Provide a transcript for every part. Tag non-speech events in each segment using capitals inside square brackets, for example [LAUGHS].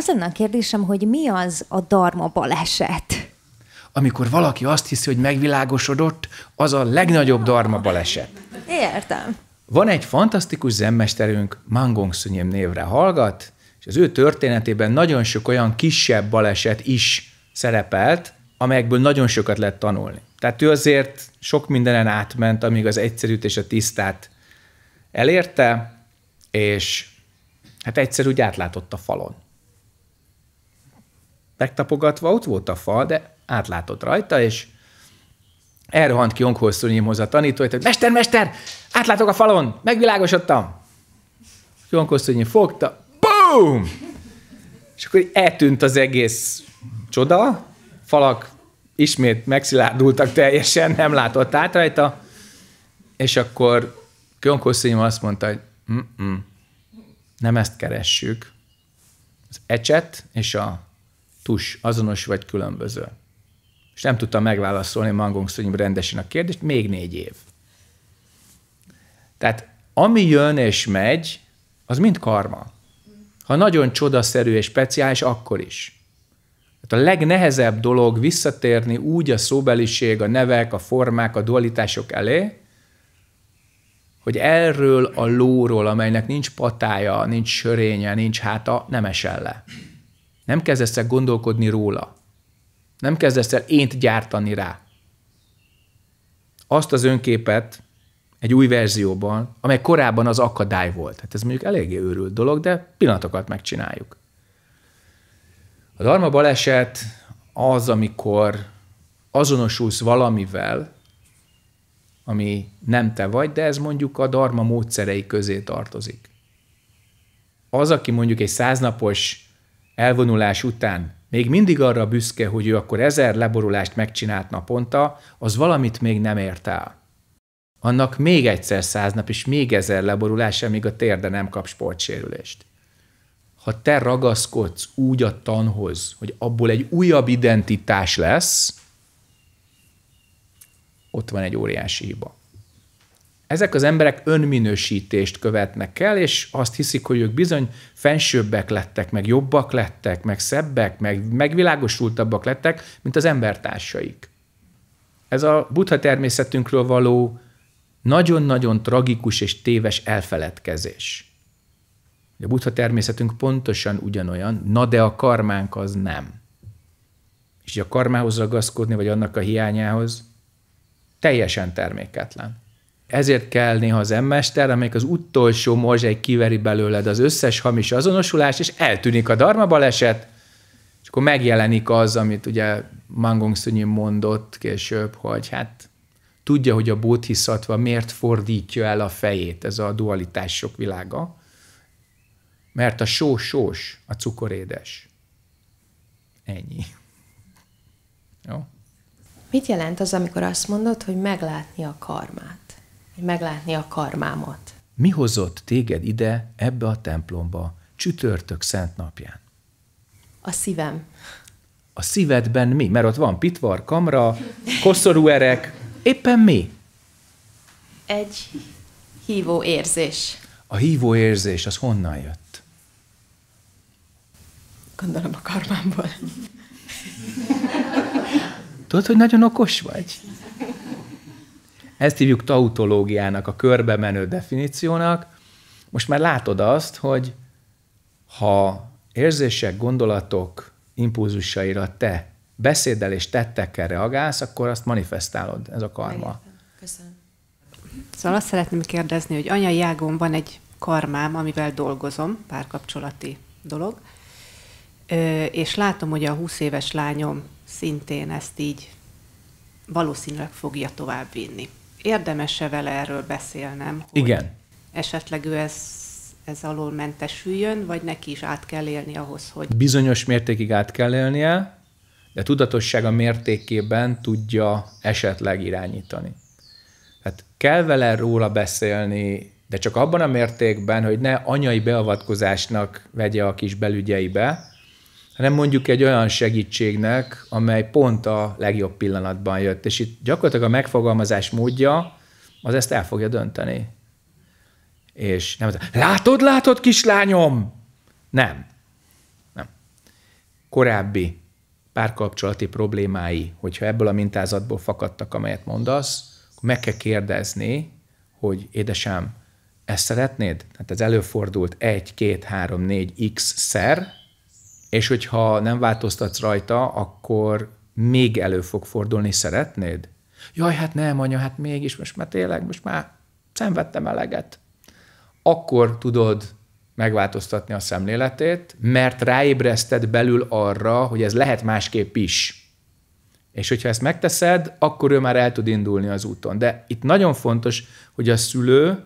Az lenne a kérdésem, hogy mi az a darma baleset? Amikor valaki azt hiszi, hogy megvilágosodott, az a legnagyobb darma baleset. Értem. Van egy fantasztikus zenmesterünk, Mangong Szunyém névre hallgat, és az ő történetében nagyon sok olyan kisebb baleset is szerepelt, amelyekből nagyon sokat lehet tanulni. Tehát ő azért sok mindenen átment, amíg az egyszerűt és a tisztát elérte, és hát egyszer úgy átlátott a falon megtapogatva, ott volt a fal, de átlátott rajta, és elrohant ki Onkholszonyimhoz a tanító, hogy mester, mester, átlátok a falon, megvilágosodtam. Onkholszonyim fogta, BOOM! És akkor eltűnt az egész csoda, falak ismét megszilárdultak teljesen, nem látott át rajta, és akkor Kionkoszim azt mondta, hogy nem ezt keressük. Az ecset és a tus azonos vagy különböző. És nem tudtam megválaszolni Mangong Szönyim rendesen a kérdést, még négy év. Tehát ami jön és megy, az mind karma. Ha nagyon csodaszerű és speciális, akkor is. Hát a legnehezebb dolog visszatérni úgy a szóbeliség, a nevek, a formák, a dualitások elé, hogy erről a lóról, amelynek nincs patája, nincs sörénye, nincs háta, nem esel le. Nem kezdesz el gondolkodni róla. Nem kezdesz el ént gyártani rá. Azt az önképet egy új verzióban, amely korábban az akadály volt. Hát ez mondjuk eléggé őrült dolog, de pillanatokat megcsináljuk. A darma baleset az, amikor azonosulsz valamivel, ami nem te vagy, de ez mondjuk a darma módszerei közé tartozik. Az, aki mondjuk egy száznapos elvonulás után még mindig arra büszke, hogy ő akkor ezer leborulást megcsinált naponta, az valamit még nem ért el. Annak még egyszer száz nap és még ezer leborulása, míg a térde nem kap sportsérülést. Ha te ragaszkodsz úgy a tanhoz, hogy abból egy újabb identitás lesz, ott van egy óriási hiba. Ezek az emberek önminősítést követnek el, és azt hiszik, hogy ők bizony fensőbbek lettek, meg jobbak lettek, meg szebbek, meg megvilágosultabbak lettek, mint az embertársaik. Ez a buddha természetünkről való nagyon-nagyon tragikus és téves elfeledkezés. A buddha természetünk pontosan ugyanolyan, na de a karmánk az nem. És a karmához ragaszkodni, vagy annak a hiányához teljesen terméketlen ezért kell néha az emmester, amelyik az utolsó morzsai kiveri belőled az összes hamis azonosulást, és eltűnik a darma baleset, és akkor megjelenik az, amit ugye Mangong Szönyi mondott később, hogy hát tudja, hogy a bódhiszatva miért fordítja el a fejét, ez a dualitások világa, mert a só sós, a cukorédes. Ennyi. Jó? Mit jelent az, amikor azt mondod, hogy meglátni a karmát? hogy meglátni a karmámat. Mi hozott téged ide, ebbe a templomba, csütörtök szent napján? A szívem. A szívedben mi? Mert ott van pitvar, kamra, koszorú erek. Éppen mi? Egy hívó érzés. A hívó érzés, az honnan jött? Gondolom a karmámból. Tudod, hogy nagyon okos vagy? Ezt hívjuk tautológiának, a körbe menő definíciónak. Most már látod azt, hogy ha érzések, gondolatok impulzusaira te beszéddel és tettekkel reagálsz, akkor azt manifestálod. Ez a karma. Köszönöm. Szóval azt szeretném kérdezni, hogy anyai ágon van egy karmám, amivel dolgozom, párkapcsolati dolog, és látom, hogy a 20 éves lányom szintén ezt így valószínűleg fogja továbbvinni érdemes vele erről beszélnem? Hogy Igen. Esetleg ő ez, ez alól mentesüljön, vagy neki is át kell élni ahhoz, hogy... Bizonyos mértékig át kell élnie, de tudatossága mértékében tudja esetleg irányítani. Tehát kell vele róla beszélni, de csak abban a mértékben, hogy ne anyai beavatkozásnak vegye a kis belügyeibe, hanem mondjuk egy olyan segítségnek, amely pont a legjobb pillanatban jött. És itt gyakorlatilag a megfogalmazás módja az ezt el fogja dönteni. És nem, látod, látod, kislányom! Nem. Nem. Korábbi párkapcsolati problémái, hogyha ebből a mintázatból fakadtak, amelyet mondasz, akkor meg kell kérdezni, hogy édesem, ezt szeretnéd? Hát ez előfordult egy, két, három, négy, x-szer, és hogyha nem változtatsz rajta, akkor még elő fog fordulni, szeretnéd? Jaj, hát nem, anya, hát mégis, most már tényleg, most már szenvedtem eleget. Akkor tudod megváltoztatni a szemléletét, mert ráébreszted belül arra, hogy ez lehet másképp is. És hogyha ezt megteszed, akkor ő már el tud indulni az úton. De itt nagyon fontos, hogy a szülő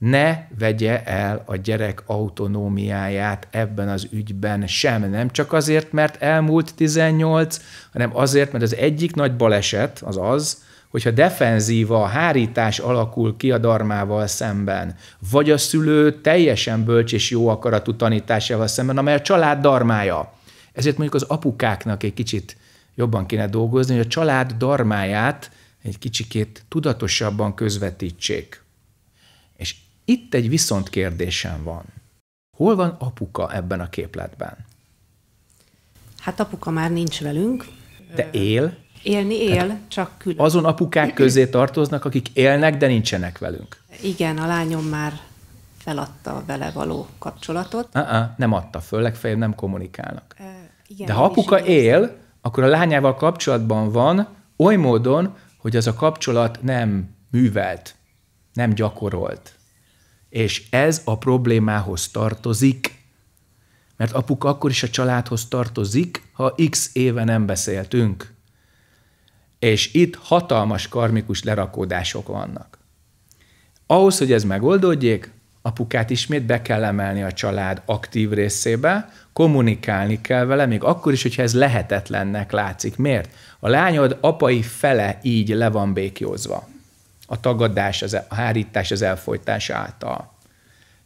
ne vegye el a gyerek autonómiáját ebben az ügyben sem. Nem csak azért, mert elmúlt 18, hanem azért, mert az egyik nagy baleset az az, hogyha defenzíva, hárítás alakul ki a darmával szemben, vagy a szülő teljesen bölcs és jó akaratú tanításával szemben, amely a család darmája. Ezért mondjuk az apukáknak egy kicsit jobban kéne dolgozni, hogy a család darmáját egy kicsikét tudatosabban közvetítsék. És itt egy viszont kérdésem van. Hol van apuka ebben a képletben? Hát apuka már nincs velünk. De él? Élni hát él, Tehát csak külön. Azon apukák közé tartoznak, akik élnek, de nincsenek velünk. Igen, a lányom már feladta a vele való kapcsolatot. Uh-uh, nem adta föl, legfeljebb nem kommunikálnak. Uh, igen, de ha apuka él, akkor a lányával kapcsolatban van oly módon, hogy az a kapcsolat nem művelt, nem gyakorolt, és ez a problémához tartozik, mert apuk akkor is a családhoz tartozik, ha x éve nem beszéltünk. És itt hatalmas karmikus lerakódások vannak. Ahhoz, hogy ez megoldódjék, apukát ismét be kell emelni a család aktív részébe, kommunikálni kell vele, még akkor is, hogyha ez lehetetlennek látszik. Miért? A lányod apai fele így le van békjózva a tagadás, az, e- a hárítás, az elfolytás által.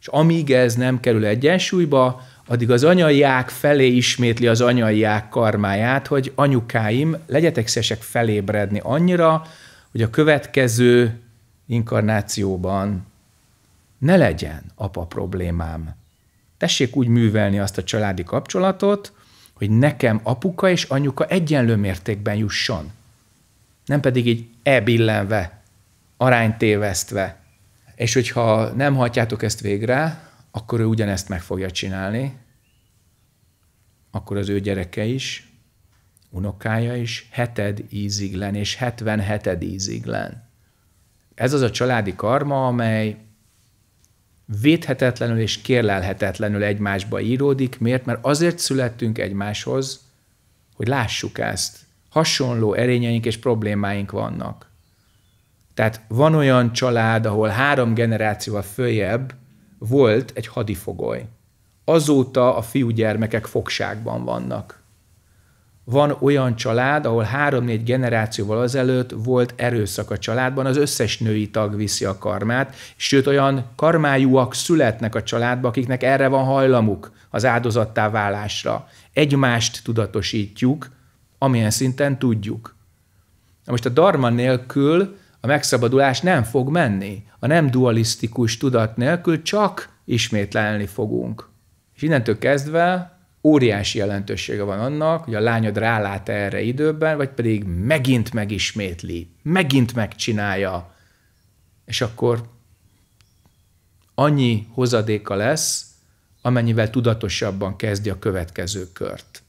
És amíg ez nem kerül egyensúlyba, addig az anyai ág felé ismétli az anyai ág karmáját, hogy anyukáim, legyetek szesek felébredni annyira, hogy a következő inkarnációban ne legyen apa problémám. Tessék úgy művelni azt a családi kapcsolatot, hogy nekem apuka és anyuka egyenlő mértékben jusson. Nem pedig így ebillenve aránytévesztve. És hogyha nem hagyjátok ezt végre, akkor ő ugyanezt meg fogja csinálni, akkor az ő gyereke is, unokája is heted íziglen, és 77 heted íziglen. Ez az a családi karma, amely védhetetlenül és kérlelhetetlenül egymásba íródik. Miért? Mert azért születtünk egymáshoz, hogy lássuk ezt. Hasonló erényeink és problémáink vannak. Tehát van olyan család, ahol három generációval följebb volt egy hadifogoly. Azóta a fiúgyermekek fogságban vannak. Van olyan család, ahol három-négy generációval azelőtt volt erőszak a családban, az összes női tag viszi a karmát, sőt olyan karmájúak születnek a családba, akiknek erre van hajlamuk az áldozattá válásra. Egymást tudatosítjuk, amilyen szinten tudjuk. Na most a darma nélkül a megszabadulás nem fog menni. A nem dualisztikus tudat nélkül csak ismételni fogunk. És innentől kezdve óriási jelentősége van annak, hogy a lányod rálát erre időben, vagy pedig megint megismétli, megint megcsinálja. És akkor annyi hozadéka lesz, amennyivel tudatosabban kezdi a következő kört.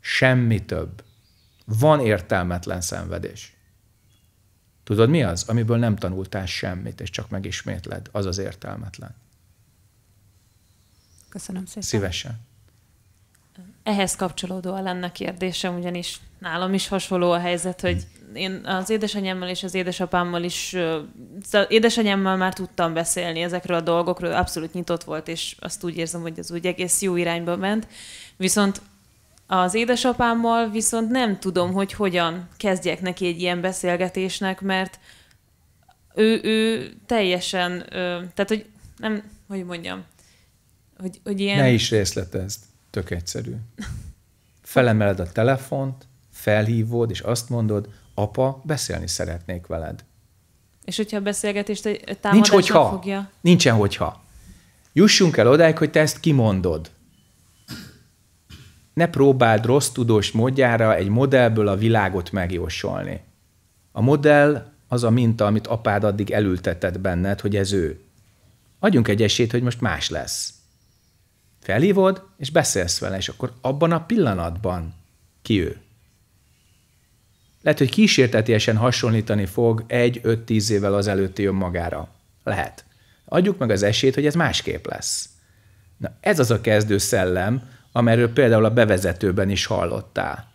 Semmi több. Van értelmetlen szenvedés. Tudod mi az, amiből nem tanultál semmit, és csak megismétled? Az az értelmetlen. Köszönöm szépen. Szívesen. Ehhez kapcsolódó lenne kérdésem, ugyanis nálam is hasonló a helyzet, hogy én az édesanyámmal és az édesapámmal is, az édesanyámmal már tudtam beszélni ezekről a dolgokról, abszolút nyitott volt, és azt úgy érzem, hogy ez úgy egész jó irányba ment. Viszont az édesapámmal viszont nem tudom, hogy hogyan kezdjek neki egy ilyen beszélgetésnek, mert ő, ő teljesen, ö, tehát hogy nem, hogy mondjam, hogy, hogy ilyen... Ne is részletezd, tök egyszerű. Felemeled a telefont, felhívod, és azt mondod, apa, beszélni szeretnék veled. És hogyha a beszélgetést egy támadásra Nincs hogyha. fogja? Nincsen hogyha. Jussunk el odáig, hogy te ezt kimondod ne próbáld rossz tudós módjára egy modellből a világot megjósolni. A modell az a minta, amit apád addig elültetett benned, hogy ez ő. Adjunk egy esélyt, hogy most más lesz. Felhívod, és beszélsz vele, és akkor abban a pillanatban ki ő. Lehet, hogy kísértetiesen hasonlítani fog egy öt tíz évvel az előtti önmagára. Lehet. Adjuk meg az esélyt, hogy ez másképp lesz. Na ez az a kezdő szellem, amerről például a bevezetőben is hallottál.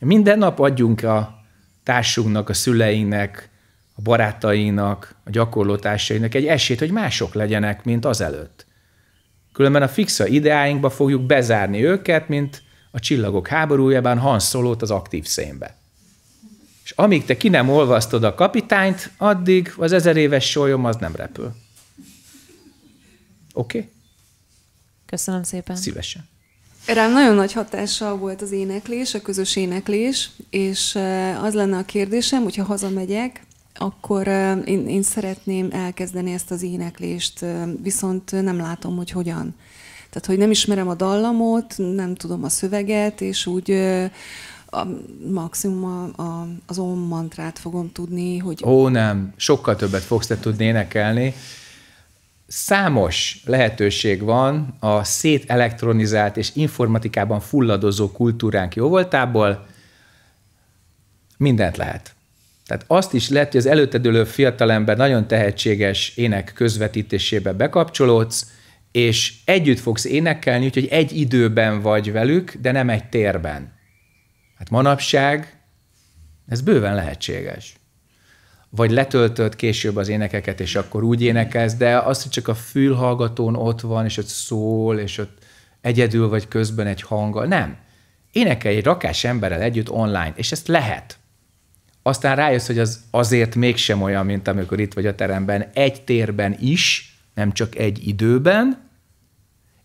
Minden nap adjunk a társunknak, a szüleinek, a barátainak, a gyakorlótársainak egy esélyt, hogy mások legyenek, mint azelőtt. Különben a fixa ideáinkba fogjuk bezárni őket, mint a csillagok háborújában Han Szolót az aktív szénbe. És amíg te ki nem olvasztod a kapitányt, addig az ezer éves sólyom az nem repül. Oké? Okay? Köszönöm szépen. Szívesen. Rám nagyon nagy hatással volt az éneklés, a közös éneklés, és az lenne a kérdésem, hogyha hazamegyek, akkor én, én szeretném elkezdeni ezt az éneklést, viszont nem látom, hogy hogyan. Tehát, hogy nem ismerem a dallamot, nem tudom a szöveget, és úgy a maximum a, a, az om mantrát fogom tudni, hogy... Ó, nem, sokkal többet fogsz te tudni énekelni, Számos lehetőség van a szételektronizált és informatikában fulladozó kultúránk jóvoltából, mindent lehet. Tehát azt is lehet, hogy az előttedülő fiatalember nagyon tehetséges ének közvetítésébe bekapcsolódsz, és együtt fogsz énekelni, úgyhogy egy időben vagy velük, de nem egy térben. Hát manapság ez bőven lehetséges vagy letöltöd később az énekeket, és akkor úgy énekelsz, de az, hogy csak a fülhallgatón ott van, és ott szól, és ott egyedül vagy közben egy hanggal. Nem. Énekelj egy rakás emberrel együtt online, és ezt lehet. Aztán rájössz, hogy az azért mégsem olyan, mint amikor itt vagy a teremben, egy térben is, nem csak egy időben,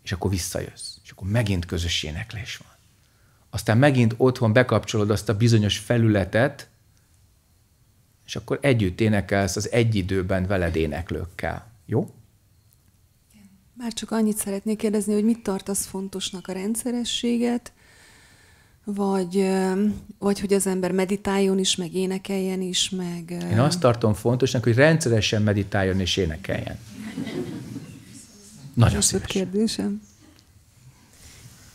és akkor visszajössz. És akkor megint közös éneklés van. Aztán megint otthon bekapcsolod azt a bizonyos felületet, és akkor együtt énekelsz az egy időben veled éneklőkkel. Jó? Már csak annyit szeretnék kérdezni, hogy mit tartasz fontosnak a rendszerességet, vagy, vagy hogy az ember meditáljon is, meg énekeljen is, meg... Én azt tartom fontosnak, hogy rendszeresen meditáljon és énekeljen. Nagyon szívesen. kérdésem.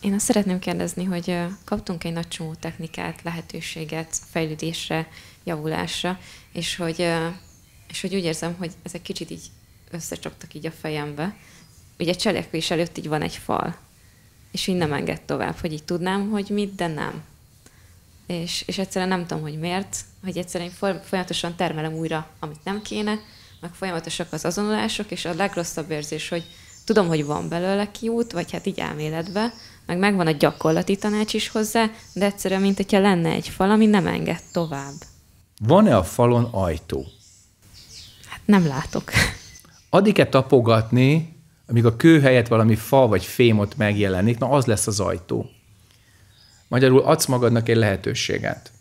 Én azt szeretném kérdezni, hogy kaptunk egy nagy csomó technikát, lehetőséget fejlődésre, javulásra, és hogy, és hogy úgy érzem, hogy ezek kicsit így összecsaptak így a fejembe. Ugye cselekvés előtt így van egy fal, és így nem enged tovább, hogy így tudnám, hogy mit, de nem. És, és egyszerűen nem tudom, hogy miért, hogy egyszerűen folyamatosan termelem újra, amit nem kéne, meg folyamatosak az azonulások, és a legrosszabb érzés, hogy tudom, hogy van belőle kiút, vagy hát így elméletben, meg megvan a gyakorlati tanács is hozzá, de egyszerűen, mint hogyha lenne egy fal, ami nem enged tovább. Van-e a falon ajtó? Hát nem látok. Addig-e tapogatni, amíg a kő helyett valami fa vagy fémot megjelenik, na az lesz az ajtó. Magyarul adsz magadnak egy lehetőséget.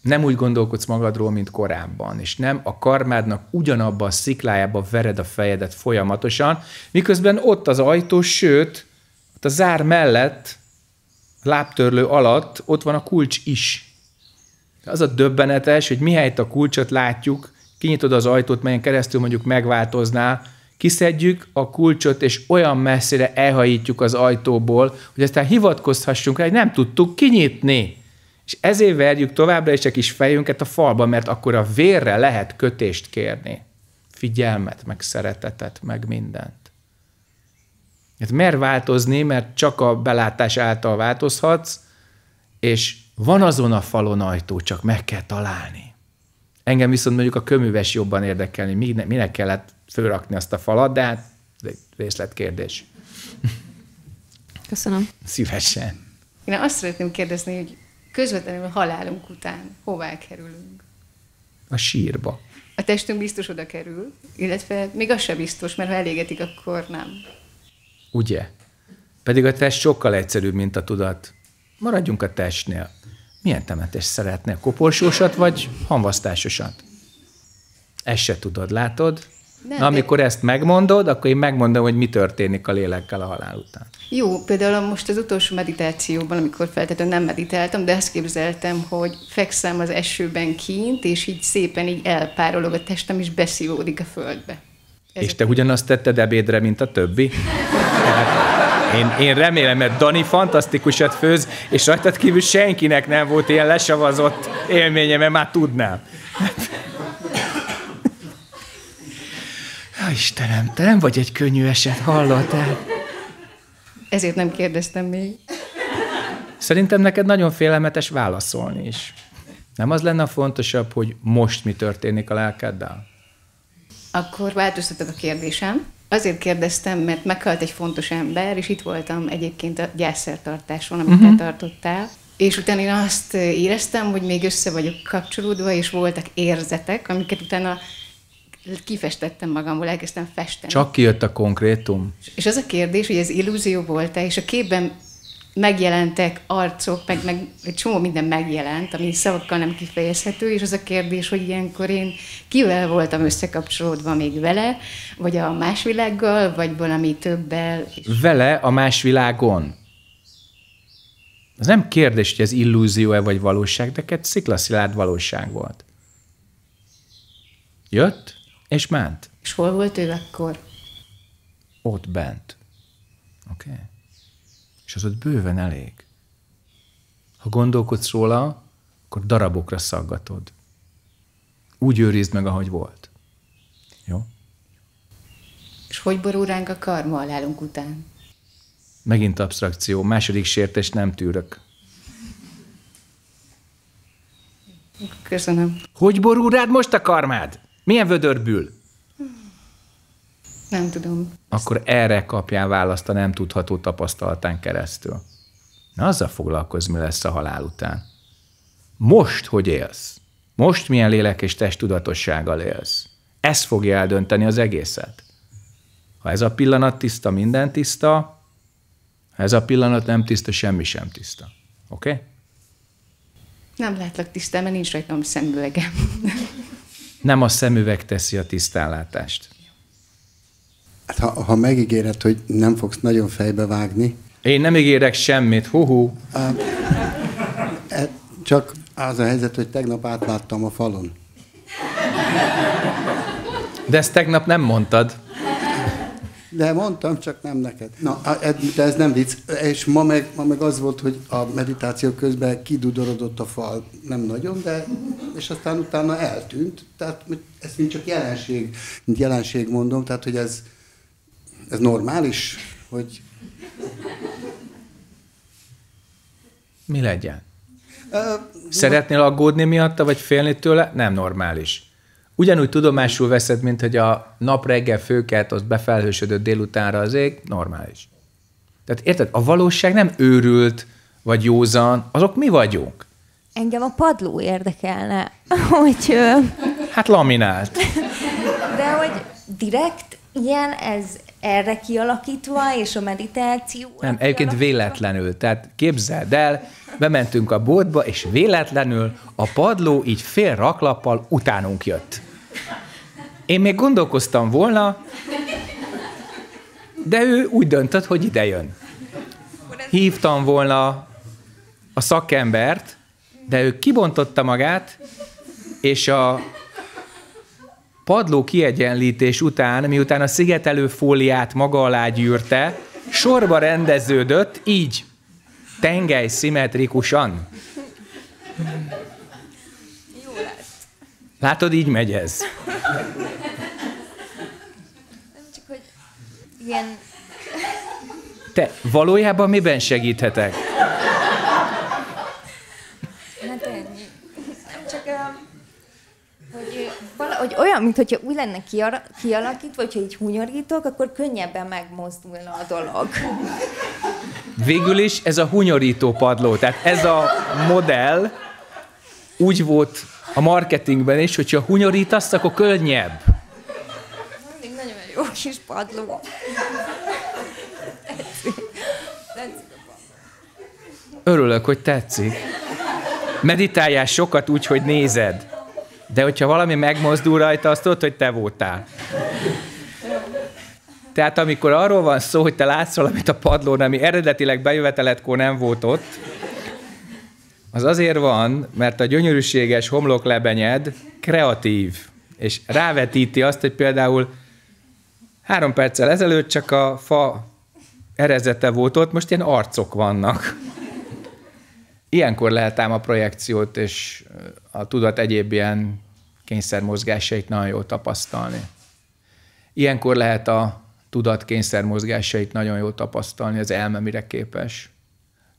Nem úgy gondolkodsz magadról, mint korábban, és nem a karmádnak ugyanabba a sziklájába vered a fejedet folyamatosan, miközben ott az ajtó, sőt, itt hát a zár mellett, a lábtörlő alatt ott van a kulcs is. Az a döbbenetes, hogy mihelyt a kulcsot látjuk, kinyitod az ajtót, melyen keresztül mondjuk megváltoznál, kiszedjük a kulcsot, és olyan messzire elhajítjuk az ajtóból, hogy aztán hivatkozhassunk rá, hogy nem tudtuk kinyitni. És ezért verjük továbbra is a kis fejünket a falba, mert akkor a vérre lehet kötést kérni. Figyelmet, meg szeretetet, meg mindent. Hát mer változni, mert csak a belátás által változhatsz, és van azon a falon ajtó, csak meg kell találni. Engem viszont mondjuk a köműves jobban érdekelni, minek, minek kellett hát fölrakni azt a falat, de hát részletkérdés. Köszönöm. Szívesen. Én azt szeretném kérdezni, hogy közvetlenül a halálunk után hová kerülünk? A sírba. A testünk biztos oda kerül, illetve még az sem biztos, mert ha elégetik, akkor nem. Ugye? Pedig a test sokkal egyszerűbb, mint a tudat. Maradjunk a testnél. Milyen temetés szeretnél? Koporsósat vagy hamvasztásosat? Ezt se tudod, látod? Nem, Na, amikor de... ezt megmondod, akkor én megmondom, hogy mi történik a lélekkel a halál után. Jó, például most az utolsó meditációban, amikor feltétlenül nem meditáltam, de azt képzeltem, hogy fekszem az esőben kint, és így szépen így elpárolog a testem, és beszívódik a földbe. Ez és te ugyanazt tetted ebédre, mint a többi? Én, én remélem, mert Dani fantasztikusat főz, és rajtad kívül senkinek nem volt ilyen lesavazott élménye, mert már tudnám. Ja, Istenem, te nem vagy egy könnyű eset, hallottál? Ezért nem kérdeztem még. Szerintem neked nagyon félelmetes válaszolni is. Nem az lenne a fontosabb, hogy most mi történik a lelkeddel? Akkor változtatok a kérdésem. Azért kérdeztem, mert meghalt egy fontos ember, és itt voltam egyébként a gyászszertartáson, amit uh-huh. te tartottál. És utána én azt éreztem, hogy még össze vagyok kapcsolódva, és voltak érzetek, amiket utána kifestettem magamból, elkezdtem festeni. Csak kijött a konkrétum? És az a kérdés, hogy ez illúzió volt-e, és a képben megjelentek arcok, meg, meg egy csomó minden megjelent, ami szavakkal nem kifejezhető, és az a kérdés, hogy ilyenkor én kivel voltam összekapcsolódva még vele, vagy a más világgal, vagy valami többel. Vele a más világon. Az nem kérdés, hogy ez illúzió-e vagy valóság, de egy sziklaszilárd valóság volt. Jött, és ment. És hol volt ő akkor? Ott bent. Oké. Okay. És az ott bőven elég. Ha gondolkodsz róla, akkor darabokra szaggatod. Úgy őrizd meg, ahogy volt. Jó? És hogy borul ránk a karma halálunk után? Megint abstrakció. Második sértés nem tűrök. Köszönöm. Hogy borul rád most a karmád? Milyen vödörbül? Nem tudom. Akkor erre kapján választ a nem tudható tapasztalatán keresztül. Na, azzal foglalkozz, mi lesz a halál után. Most hogy élsz? Most milyen lélek és test tudatossággal élsz? Ez fogja eldönteni az egészet. Ha ez a pillanat tiszta, minden tiszta. Ha ez a pillanat nem tiszta, semmi sem tiszta. Oké? Okay? Nem látlak tisztán, mert nincs rajtam szemüvegem. nem a szemüveg teszi a tisztánlátást. Hát ha, ha megígéred, hogy nem fogsz nagyon fejbe vágni. Én nem ígérek semmit, huhu. A, e, csak az a helyzet, hogy tegnap átláttam a falon. De ezt tegnap nem mondtad. De mondtam, csak nem neked. Na, de ez nem vicc. És ma meg, ma meg az volt, hogy a meditáció közben kidudorodott a fal. Nem nagyon, de... És aztán utána eltűnt. Tehát ezt én csak jelenség, mint jelenség mondom. Tehát, hogy ez, ez normális, hogy... Mi legyen? Uh, Szeretnél aggódni miatta, vagy félni tőle? Nem normális. Ugyanúgy tudomásul veszed, mint hogy a nap reggel főket, az befelhősödött délutánra az ég, normális. Tehát érted, a valóság nem őrült, vagy józan, azok mi vagyunk. Engem a padló érdekelne, [LAUGHS] hogy... Hát laminált. De hogy direkt ilyen, ez erre kialakítva, és a meditáció. Nem, egyébként véletlenül. Tehát képzeld el, bementünk a boltba, és véletlenül a padló így fél raklappal utánunk jött. Én még gondolkoztam volna, de ő úgy döntött, hogy ide jön. Hívtam volna a szakembert, de ő kibontotta magát, és a padló kiegyenlítés után, miután a szigetelő fóliát maga alá gyűrte, sorba rendeződött így, tengely szimmetrikusan. Jó Látod, így megy ez. csak, hogy ilyen... Te, valójában miben segíthetek? Valahogy olyan, mintha úgy lenne kialakítva, hogyha így hunyorítok, akkor könnyebben megmozdulna a dolog. Végül is ez a hunyorító padló, tehát ez a modell úgy volt a marketingben is, hogyha hunyorítasz, akkor könnyebb. Mindig nagyon jó kis padló. Örülök, hogy tetszik. Meditáljál sokat úgy, hogy nézed. De hogyha valami megmozdul rajta, azt tudod, hogy te voltál. Tehát amikor arról van szó, hogy te látsz valamit a padlón, ami eredetileg bejöveteletkor nem volt ott, az azért van, mert a gyönyörűséges homloklebenyed kreatív, és rávetíti azt, hogy például három perccel ezelőtt csak a fa erezete volt ott, most ilyen arcok vannak ilyenkor lehet ám a projekciót és a tudat egyéb ilyen kényszermozgásait nagyon jól tapasztalni. Ilyenkor lehet a tudat kényszermozgásait nagyon jól tapasztalni, az elme mire képes.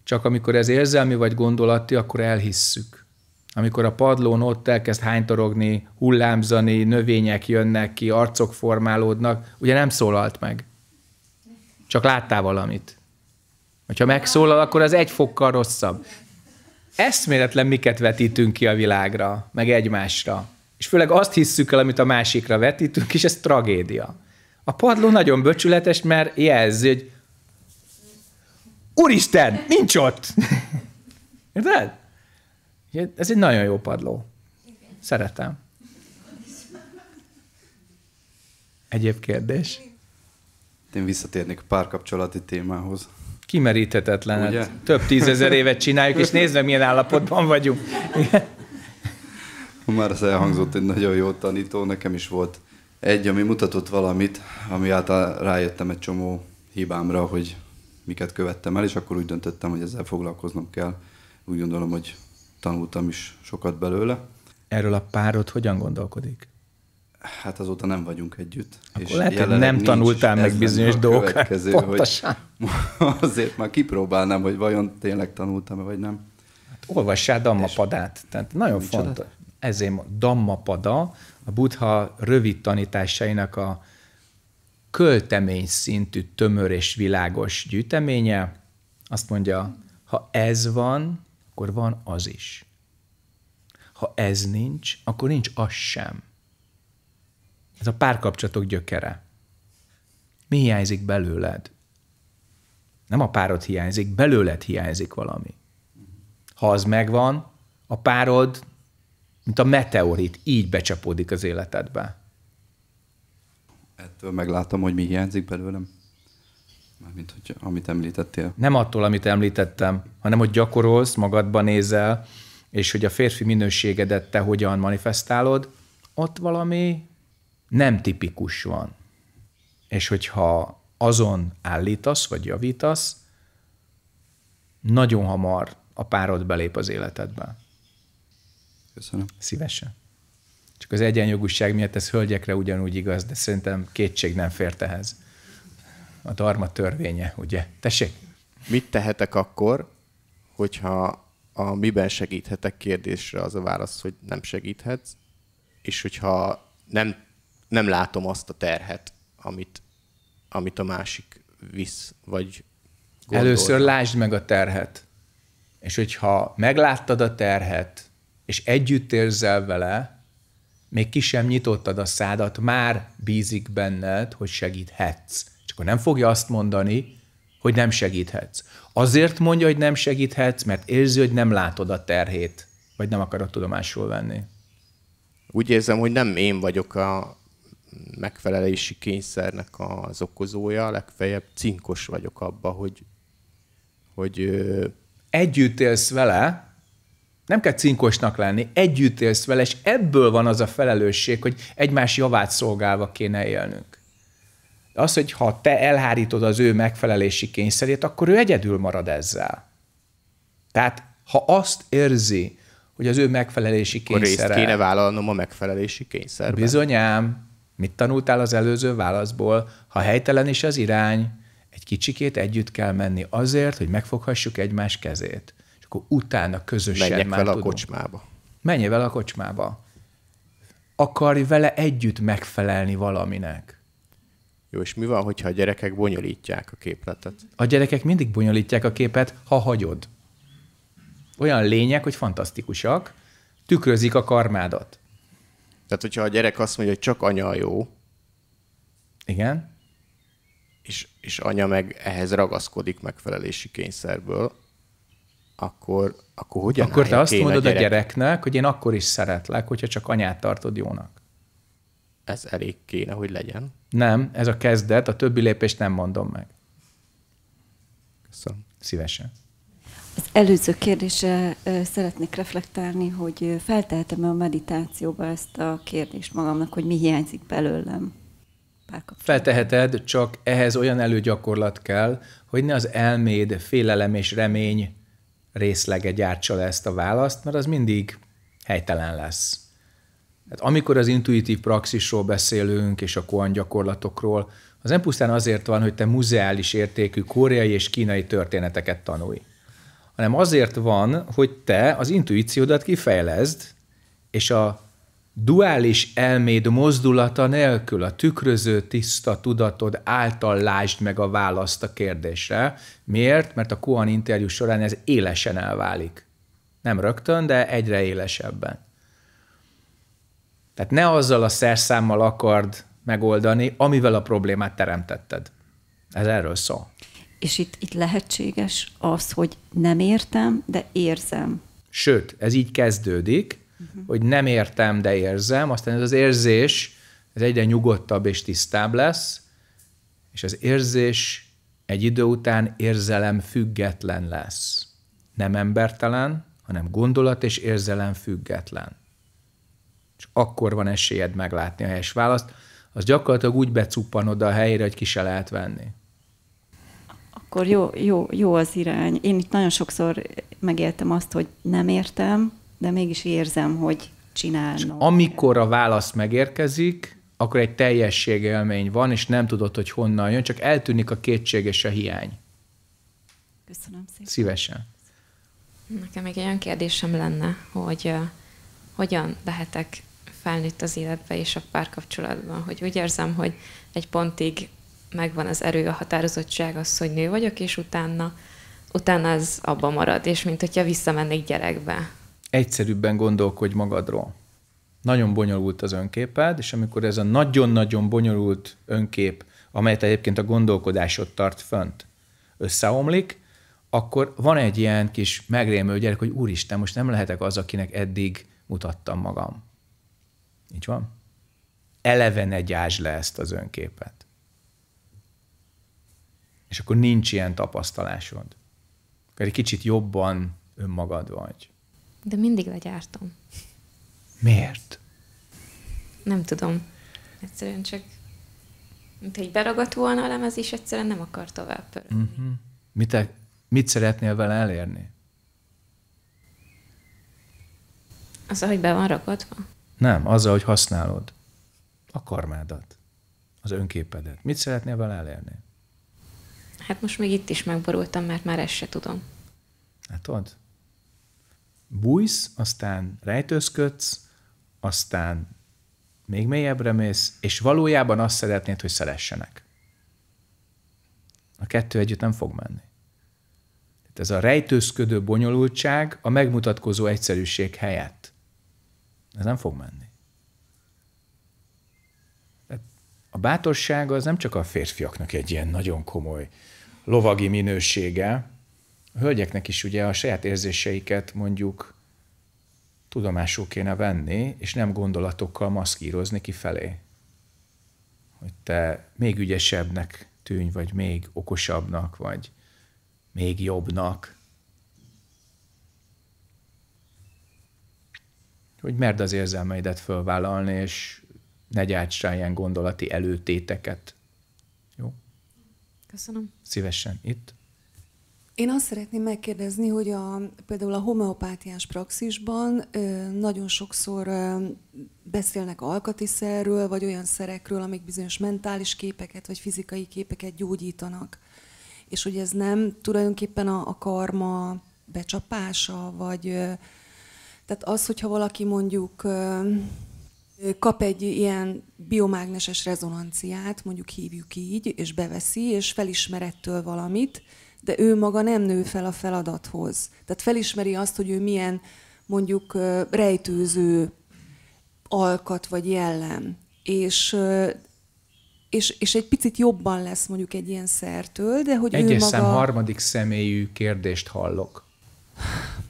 Csak amikor ez érzelmi vagy gondolati, akkor elhisszük. Amikor a padlón ott elkezd hánytorogni, hullámzani, növények jönnek ki, arcok formálódnak, ugye nem szólalt meg. Csak láttál valamit. Ha megszólal, akkor az egy fokkal rosszabb eszméletlen miket vetítünk ki a világra, meg egymásra. És főleg azt hisszük el, amit a másikra vetítünk, és ez tragédia. A padló nagyon böcsületes, mert jelzi, hogy Úristen, nincs ott! [LAUGHS] Érted? Ez egy nagyon jó padló. Szeretem. Egyéb kérdés? Én visszatérnék a párkapcsolati témához. Kimeríthetetlen. Hát több tízezer évet csináljuk, és nézd meg, milyen állapotban vagyunk. Igen. Már az elhangzott egy nagyon jó tanító, nekem is volt egy, ami mutatott valamit, ami által rájöttem egy csomó hibámra, hogy miket követtem el, és akkor úgy döntöttem, hogy ezzel foglalkoznom kell. Úgy gondolom, hogy tanultam is sokat belőle. Erről a párod hogyan gondolkodik? Hát azóta nem vagyunk együtt. Akkor és lehet, hogy nem tanultál meg bizonyos dolgokat. Pontosan. Hogy [LAUGHS] azért már kipróbálnám, hogy vajon tényleg tanultam-e, vagy nem. Hát olvassál Dammapadát. Tehát nagyon Micsoda? fontos. Ezért Dammapada a Buddha rövid tanításainak a költemény szintű tömör és világos gyűjteménye. Azt mondja, ha ez van, akkor van az is. Ha ez nincs, akkor nincs az sem ez a párkapcsolatok gyökere. Mi hiányzik belőled? Nem a párod hiányzik, belőled hiányzik valami. Ha az megvan, a párod, mint a meteorit, így becsapódik az életedbe. Ettől meglátom, hogy mi hiányzik belőlem. Mármint, hogy amit említettél. Nem attól, amit említettem, hanem, hogy gyakorolsz, magadba nézel, és hogy a férfi minőségedet te hogyan manifestálod, ott valami nem tipikus van. És hogyha azon állítasz, vagy javítasz, nagyon hamar a párod belép az életedbe. Köszönöm. Szívesen. Csak az egyenjogúság miatt ez hölgyekre ugyanúgy igaz, de szerintem kétség nem fért ehhez. A darma törvénye, ugye? Tessék? Mit tehetek akkor, hogyha a miben segíthetek kérdésre az a válasz, hogy nem segíthetsz, és hogyha nem nem látom azt a terhet, amit, amit a másik visz, vagy gondol. Először lásd meg a terhet. És hogyha megláttad a terhet, és együtt érzel vele, még ki sem nyitottad a szádat, már bízik benned, hogy segíthetsz. És akkor nem fogja azt mondani, hogy nem segíthetsz. Azért mondja, hogy nem segíthetsz, mert érzi, hogy nem látod a terhét, vagy nem akarod tudomásul venni. Úgy érzem, hogy nem én vagyok a, megfelelési kényszernek az okozója, legfeljebb cinkos vagyok abba, hogy, hogy együtt élsz vele, nem kell cinkosnak lenni, együtt élsz vele, és ebből van az a felelősség, hogy egymás javát szolgálva kéne élnünk. De az, hogy ha te elhárítod az ő megfelelési kényszerét, akkor ő egyedül marad ezzel. Tehát ha azt érzi, hogy az ő megfelelési kényszere... Akkor részt kéne vállalnom a megfelelési kényszerben. Bizonyám. Mit tanultál az előző válaszból? Ha helytelen is az irány, egy kicsikét együtt kell menni azért, hogy megfoghassuk egymás kezét. És akkor utána közösen Menjek már tudunk. a kocsmába. Menj vele a kocsmába. Akarj vele együtt megfelelni valaminek. Jó, és mi van, hogyha a gyerekek bonyolítják a képletet? A gyerekek mindig bonyolítják a képet, ha hagyod. Olyan lények, hogy fantasztikusak, tükrözik a karmádat. Tehát, hogyha a gyerek azt mondja, hogy csak anya jó. Igen. És, és anya meg ehhez ragaszkodik megfelelési kényszerből, akkor, akkor hogyan Akkor te azt mondod a, gyerek? a gyereknek, hogy én akkor is szeretlek, hogyha csak anyát tartod jónak. Ez elég kéne, hogy legyen. Nem, ez a kezdet, a többi lépést nem mondom meg. Köszönöm. Szívesen. Az előző kérdésre szeretnék reflektálni, hogy felteltem e a meditációba ezt a kérdést magamnak, hogy mi hiányzik belőlem. Felteheted, csak ehhez olyan előgyakorlat kell, hogy ne az elméd, félelem és remény részlege gyártsa le ezt a választ, mert az mindig helytelen lesz. Hát amikor az intuitív praxisról beszélünk, és a koan gyakorlatokról, az nem pusztán azért van, hogy te muzeális értékű koreai és kínai történeteket tanulj hanem azért van, hogy te az intuíciódat kifejlezd, és a duális elméd mozdulata nélkül a tükröző tiszta tudatod által lásd meg a választ a kérdésre. Miért? Mert a kuan interjú során ez élesen elválik. Nem rögtön, de egyre élesebben. Tehát ne azzal a szerszámmal akard megoldani, amivel a problémát teremtetted. Ez erről szól. És itt, itt lehetséges az, hogy nem értem, de érzem. Sőt, ez így kezdődik, uh-huh. hogy nem értem, de érzem, aztán ez az érzés, ez egyre nyugodtabb és tisztább lesz, és az érzés egy idő után érzelem független lesz. Nem embertelen, hanem gondolat és érzelem független. És akkor van esélyed meglátni a helyes választ, az gyakorlatilag úgy becuppanod a helyére, hogy ki se lehet venni akkor jó, jó, jó az irány. Én itt nagyon sokszor megéltem azt, hogy nem értem, de mégis érzem, hogy csinálnom. És amikor a válasz megérkezik, akkor egy teljességélmény van, és nem tudod, hogy honnan jön, csak eltűnik a kétség és a hiány. Köszönöm szépen. Szívesen. Nekem még egy olyan kérdésem lenne, hogy uh, hogyan lehetek felnőtt az életbe és a párkapcsolatban, hogy úgy érzem, hogy egy pontig megvan az erő, a határozottság az, hogy nő vagyok, és utána, utána ez abba marad, és mint hogyha visszamennék gyerekbe. Egyszerűbben gondolkodj magadról. Nagyon bonyolult az önképed, és amikor ez a nagyon-nagyon bonyolult önkép, amelyet egyébként a gondolkodásod tart fönt, összeomlik, akkor van egy ilyen kis megrémő gyerek, hogy úristen, most nem lehetek az, akinek eddig mutattam magam. Így van? Eleve egy ázs le ezt az önképet és akkor nincs ilyen tapasztalásod. Akkor egy kicsit jobban önmagad vagy. De mindig legyártom. Miért? Nem tudom. Egyszerűen csak, mint egy beragadt volna a lemez, és egyszerűen nem akar tovább pörögni. Uh-huh. Mhm. Mit, mit szeretnél vele elérni? Az, hogy be van ragadva? Nem, azzal, hogy használod a karmádat, az önképedet. Mit szeretnél vele elérni? Hát most még itt is megborultam, mert már ezt se tudom. Látod? Bújsz, aztán rejtőzködsz, aztán még mélyebbre mész, és valójában azt szeretnéd, hogy szeressenek. A kettő együtt nem fog menni. Tehát ez a rejtőzködő bonyolultság a megmutatkozó egyszerűség helyett. Ez nem fog menni. Tehát a bátorság az nem csak a férfiaknak egy ilyen nagyon komoly lovagi minősége. A hölgyeknek is ugye a saját érzéseiket mondjuk tudomásul kéne venni, és nem gondolatokkal maszkírozni kifelé. Hogy te még ügyesebbnek tűnj, vagy még okosabbnak, vagy még jobbnak. Hogy merd az érzelmeidet fölvállalni, és ne gyárts rá ilyen gondolati előtéteket. Köszönöm. Szívesen itt. Én azt szeretném megkérdezni, hogy a, például a homeopátiás praxisban ö, nagyon sokszor ö, beszélnek alkati szerről, vagy olyan szerekről, amik bizonyos mentális képeket, vagy fizikai képeket gyógyítanak. És hogy ez nem tulajdonképpen a, a karma becsapása, vagy ö, tehát az, hogyha valaki mondjuk ö, kap egy ilyen biomágneses rezonanciát, mondjuk hívjuk így, és beveszi, és felismerettől valamit, de ő maga nem nő fel a feladathoz. Tehát felismeri azt, hogy ő milyen mondjuk rejtőző alkat vagy jellem, és, és, és egy picit jobban lesz mondjuk egy ilyen szertől, de hogy Egyes ő maga... szem harmadik személyű kérdést hallok.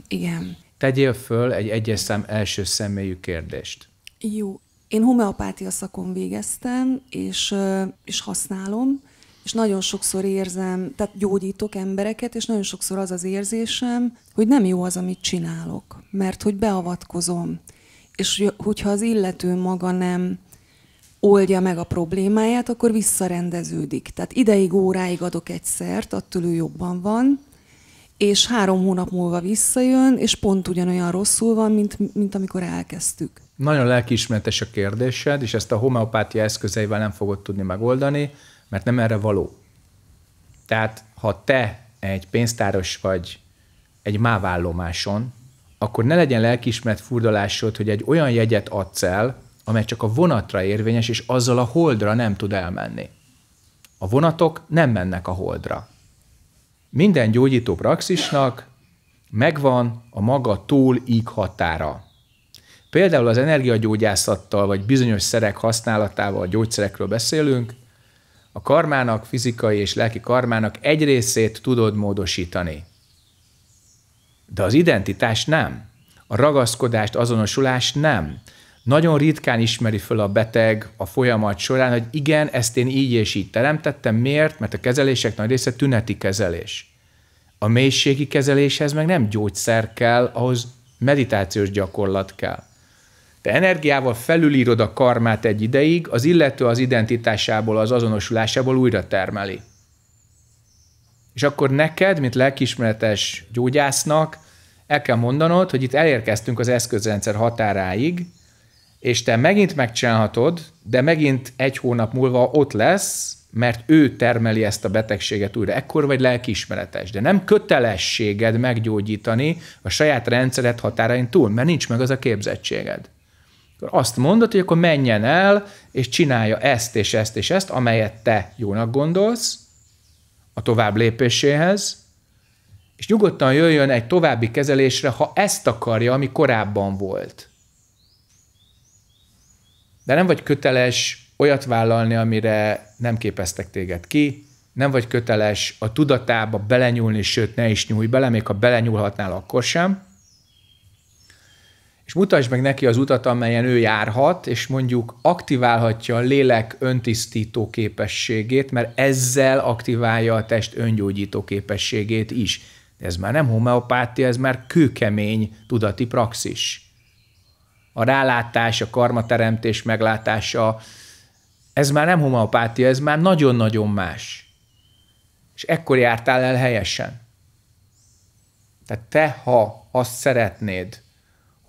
Igen. Tegyél föl egy egyes szám első személyű kérdést. Jó. Én homeopátia szakon végeztem, és, és használom, és nagyon sokszor érzem, tehát gyógyítok embereket, és nagyon sokszor az az érzésem, hogy nem jó az, amit csinálok, mert hogy beavatkozom, és hogyha az illető maga nem oldja meg a problémáját, akkor visszarendeződik. Tehát ideig, óráig adok egy szert, attól ő jobban van, és három hónap múlva visszajön, és pont ugyanolyan rosszul van, mint, mint amikor elkezdtük. Nagyon lelkiismeretes a kérdésed, és ezt a homeopátia eszközeivel nem fogod tudni megoldani, mert nem erre való. Tehát, ha te egy pénztáros vagy egy mávállomáson, akkor ne legyen lelkiismeret furdalásod, hogy egy olyan jegyet adsz el, amely csak a vonatra érvényes, és azzal a holdra nem tud elmenni. A vonatok nem mennek a holdra. Minden gyógyító praxisnak megvan a maga tól íg határa. Például az energiagyógyászattal, vagy bizonyos szerek használatával, gyógyszerekről beszélünk, a karmának, fizikai és lelki karmának egy részét tudod módosítani. De az identitás nem. A ragaszkodást, azonosulást nem. Nagyon ritkán ismeri föl a beteg a folyamat során, hogy igen, ezt én így és így teremtettem. Miért? Mert a kezelések nagy része tüneti kezelés. A mélységi kezeléshez meg nem gyógyszer kell, ahhoz meditációs gyakorlat kell. Te energiával felülírod a karmát egy ideig, az illető az identitásából, az azonosulásából újra termeli. És akkor neked, mint lelkismeretes gyógyásznak el kell mondanod, hogy itt elérkeztünk az eszközrendszer határáig, és te megint megcsinálhatod, de megint egy hónap múlva ott lesz, mert ő termeli ezt a betegséget újra. Ekkor vagy lelkiismeretes, de nem kötelességed meggyógyítani a saját rendszered határain túl, mert nincs meg az a képzettséged azt mondod, hogy akkor menjen el, és csinálja ezt és ezt és ezt, amelyet te jónak gondolsz a tovább lépéséhez, és nyugodtan jöjjön egy további kezelésre, ha ezt akarja, ami korábban volt. De nem vagy köteles olyat vállalni, amire nem képeztek téged ki, nem vagy köteles a tudatába belenyúlni, sőt ne is nyúlj bele, még ha belenyúlhatnál, akkor sem és mutasd meg neki az utat, amelyen ő járhat, és mondjuk aktiválhatja a lélek öntisztító képességét, mert ezzel aktiválja a test öngyógyító képességét is. De ez már nem homeopátia, ez már kőkemény tudati praxis. A rálátás, a karmateremtés meglátása, ez már nem homeopátia, ez már nagyon-nagyon más. És ekkor jártál el helyesen. Tehát te, ha azt szeretnéd,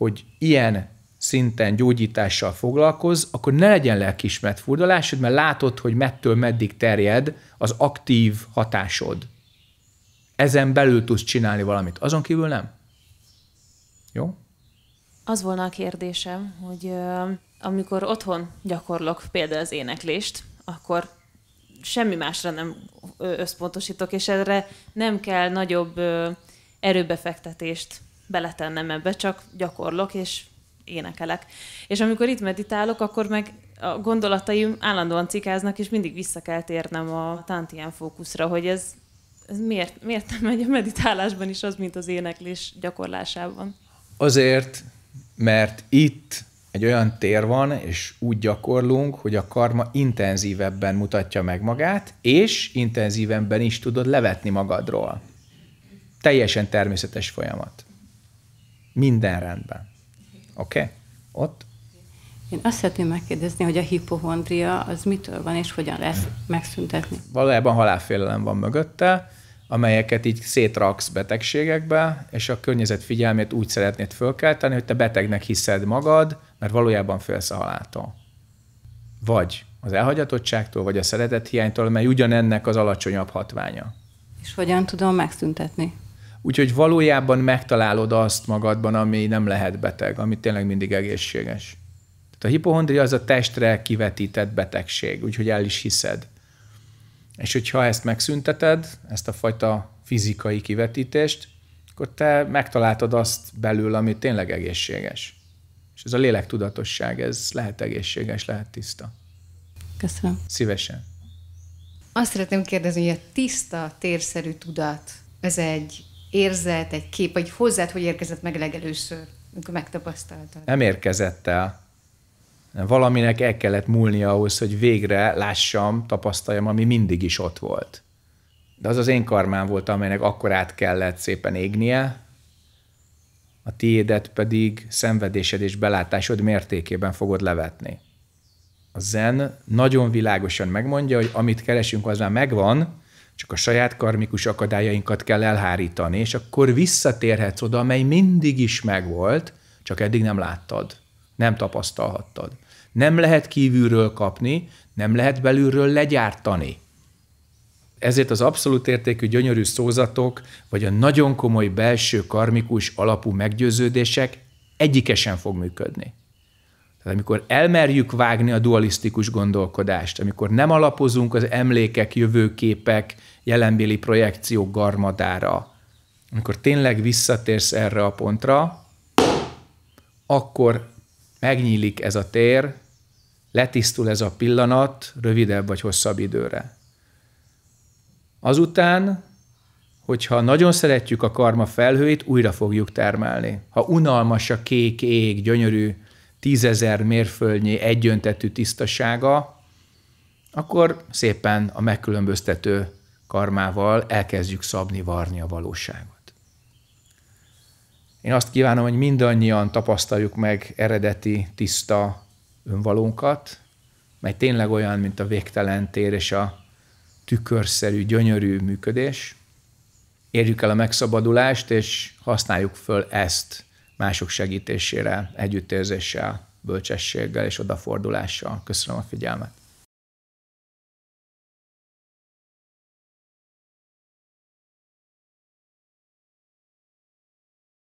hogy ilyen szinten gyógyítással foglalkoz, akkor ne legyen lelkismert furdalásod, mert látod, hogy mettől meddig terjed az aktív hatásod. Ezen belül tudsz csinálni valamit. Azon kívül nem. Jó? Az volna a kérdésem, hogy ö, amikor otthon gyakorlok például az éneklést, akkor semmi másra nem összpontosítok, és erre nem kell nagyobb ö, erőbefektetést beletennem ebbe, csak gyakorlok, és énekelek. És amikor itt meditálok, akkor meg a gondolataim állandóan cikáznak, és mindig vissza kell térnem a Tantien fókuszra, hogy ez, ez miért, miért nem megy a meditálásban is az, mint az éneklés gyakorlásában? Azért, mert itt egy olyan tér van, és úgy gyakorlunk, hogy a karma intenzívebben mutatja meg magát, és intenzívebben is tudod levetni magadról. Teljesen természetes folyamat. Minden rendben. Oké? Okay? Ott? Én azt szeretném megkérdezni, hogy a hipohondria az mitől van, és hogyan lesz megszüntetni? Valójában halálfélelem van mögötte, amelyeket így szétraksz betegségekbe, és a környezet figyelmét úgy szeretnéd fölkelteni, hogy te betegnek hiszed magad, mert valójában félsz a haláltól. Vagy az elhagyatottságtól, vagy a szeretet hiánytól, mely ugyanennek az alacsonyabb hatványa. És hogyan tudom megszüntetni? Úgyhogy valójában megtalálod azt magadban, ami nem lehet beteg, ami tényleg mindig egészséges. Tehát a hipohondria az a testre kivetített betegség, úgyhogy el is hiszed. És hogyha ezt megszünteted, ezt a fajta fizikai kivetítést, akkor te megtaláltad azt belül, ami tényleg egészséges. És ez a lélektudatosság, ez lehet egészséges, lehet tiszta. Köszönöm. Szívesen. Azt szeretném kérdezni, hogy a tiszta, térszerű tudat, ez egy érzet, egy kép, vagy hozzád, hogy érkezett meg legelőször, amikor megtapasztaltad? Nem érkezett el. Valaminek el kellett múlnia ahhoz, hogy végre lássam, tapasztaljam, ami mindig is ott volt. De az az én karmám volt, amelynek akkor át kellett szépen égnie, a tiédet pedig szenvedésed és belátásod mértékében fogod levetni. A zen nagyon világosan megmondja, hogy amit keresünk, az már megvan, csak a saját karmikus akadályainkat kell elhárítani, és akkor visszatérhetsz oda, amely mindig is megvolt, csak eddig nem láttad, nem tapasztalhattad. Nem lehet kívülről kapni, nem lehet belülről legyártani. Ezért az abszolút értékű gyönyörű szózatok, vagy a nagyon komoly belső karmikus alapú meggyőződések egyike sem fog működni. Tehát amikor elmerjük vágni a dualisztikus gondolkodást, amikor nem alapozunk az emlékek, jövőképek, jelenbéli projekciók garmadára, amikor tényleg visszatérsz erre a pontra, akkor megnyílik ez a tér, letisztul ez a pillanat rövidebb vagy hosszabb időre. Azután, hogyha nagyon szeretjük a karma felhőit, újra fogjuk termelni. Ha unalmas a kék ég, gyönyörű tízezer mérföldnyi egyöntetű tisztasága, akkor szépen a megkülönböztető karmával elkezdjük szabni, varni a valóságot. Én azt kívánom, hogy mindannyian tapasztaljuk meg eredeti, tiszta önvalónkat, mely tényleg olyan, mint a végtelen tér és a tükörszerű, gyönyörű működés. Érjük el a megszabadulást, és használjuk föl ezt mások segítésére, együttérzéssel, bölcsességgel és odafordulással. Köszönöm a figyelmet!